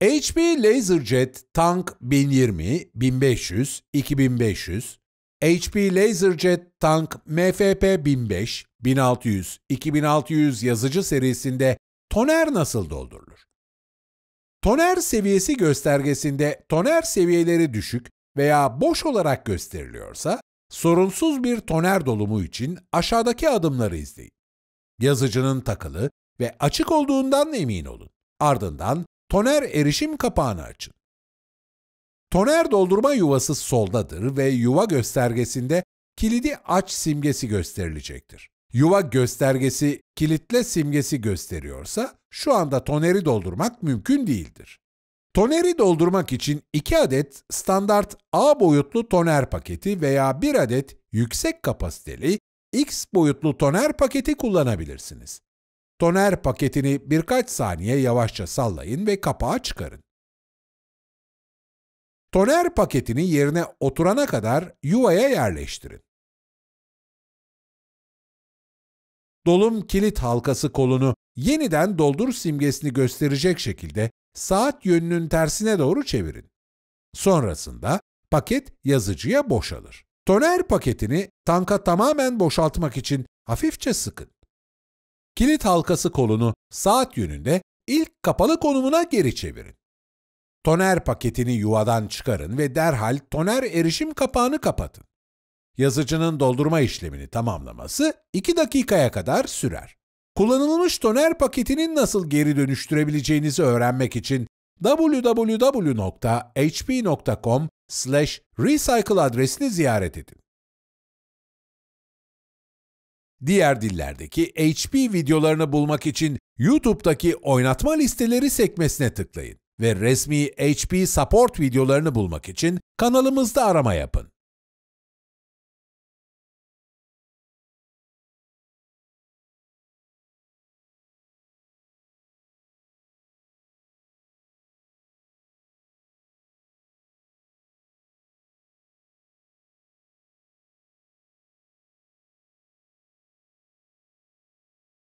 HP LaserJet Tank 1020, 1500, 2500, HP LaserJet Tank MFP 1005, 1600, 2600 yazıcı serisinde toner nasıl doldurulur? Toner seviyesi göstergesinde toner seviyeleri düşük veya boş olarak gösteriliyorsa, sorunsuz bir toner dolumu için aşağıdaki adımları izleyin. Yazıcının takılı ve açık olduğundan emin olun. Ardından toner erişim kapağını açın. Toner doldurma yuvası soldadır ve yuva göstergesinde kilidi aç simgesi gösterilecektir. Yuva göstergesi kilitle simgesi gösteriyorsa şu anda toneri doldurmak mümkün değildir. Toneri doldurmak için 2 adet standart A boyutlu toner paketi veya 1 adet yüksek kapasiteli X boyutlu toner paketi kullanabilirsiniz toner paketini birkaç saniye yavaşça sallayın ve kapağı çıkarın. Toner paketini yerine oturana kadar yuvaya yerleştirin. Dolum kilit halkası kolunu yeniden doldur simgesini gösterecek şekilde saat yönünün tersine doğru çevirin. Sonrasında paket yazıcıya boşalır. Toner paketini tanka tamamen boşaltmak için hafifçe sıkın. Kilit halkası kolunu saat yönünde ilk kapalı konumuna geri çevirin. Toner paketini yuvadan çıkarın ve derhal toner erişim kapağını kapatın. Yazıcının doldurma işlemini tamamlaması 2 dakikaya kadar sürer. Kullanılmış toner paketinin nasıl geri dönüştürebileceğinizi öğrenmek için www.hp.com/recycle adresini ziyaret edin diğer dillerdeki HP videolarını bulmak için YouTube'daki oynatma listeleri sekmesine tıklayın ve resmi HP Support videolarını bulmak için kanalımızda arama yapın.